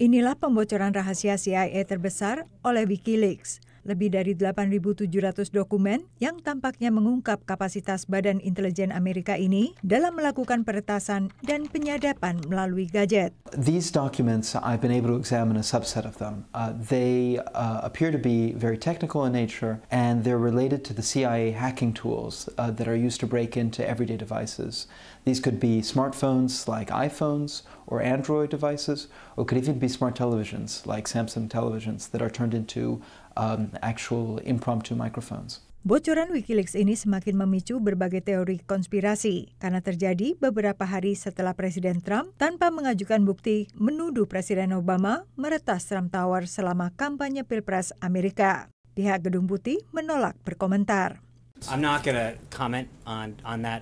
Inilah pembocoran rahasia CIA terbesar oleh Wikileaks lebih dari 8.700 dokumen yang tampaknya mengungkap kapasitas Badan Intelijen Amerika ini dalam melakukan peretasan dan penyadapan melalui gadget. These documents I've been able to examine a subset of them. Uh, they uh, appear to be very technical in nature and they're related to the CIA hacking tools uh, that are used to break into everyday devices. These could be smartphones like iPhones or Android devices or could even be smart televisions like Samsung televisions that are turned into um, actual impromptu microphones. Bocoran Wikileaks ini semakin memicu berbagai teori konspirasi karena terjadi beberapa hari setelah Presiden Trump tanpa mengajukan bukti menuduh Presiden Obama meretas Trump Tower selama kampanye Pilpres Amerika. Pihak Gedung Putih menolak berkomentar.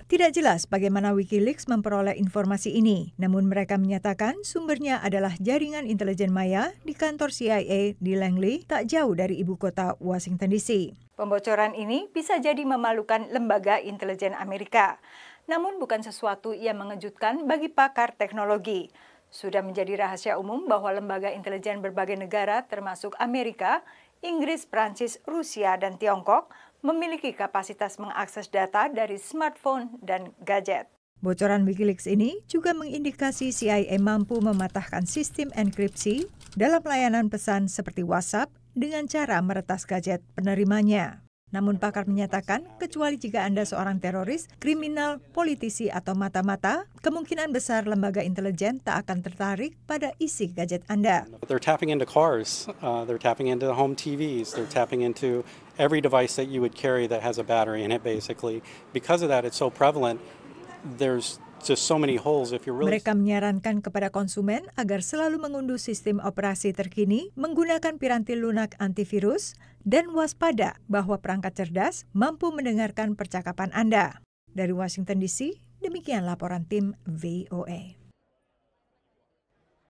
Tidak jelas bagaimana WikiLeaks memperoleh informasi ini, namun mereka menyatakan sumbernya adalah jaringan intelijen maya di kantor CIA di Langley, tak jauh dari ibu kota Washington DC. Pembocoran ini bisa jadi memalukan lembaga intelijen Amerika, namun bukan sesuatu yang mengejutkan bagi pakar teknologi. Sudah menjadi rahasia umum bahwa lembaga intelijen berbagai negara termasuk Amerika, Inggris, Prancis, Rusia, dan Tiongkok memiliki kapasitas mengakses data dari smartphone dan gadget. Bocoran Wikileaks ini juga mengindikasi CIA mampu mematahkan sistem enkripsi dalam layanan pesan seperti WhatsApp dengan cara meretas gadget penerimanya. Namun pakar menyatakan, kecuali jika Anda seorang teroris, kriminal, politisi, atau mata-mata, kemungkinan besar lembaga intelijen tak akan tertarik pada isi gadget Anda. They're tapping into cars, uh, they're tapping into home TVs, they're tapping into every device that you would carry that has a battery in it basically. Because of that, it's so prevalent, there's mereka menyarankan kepada konsumen agar selalu mengunduh sistem operasi terkini, menggunakan piranti lunak antivirus, dan waspada bahwa perangkat cerdas mampu mendengarkan percakapan Anda. Dari Washington DC, demikian laporan tim VOA.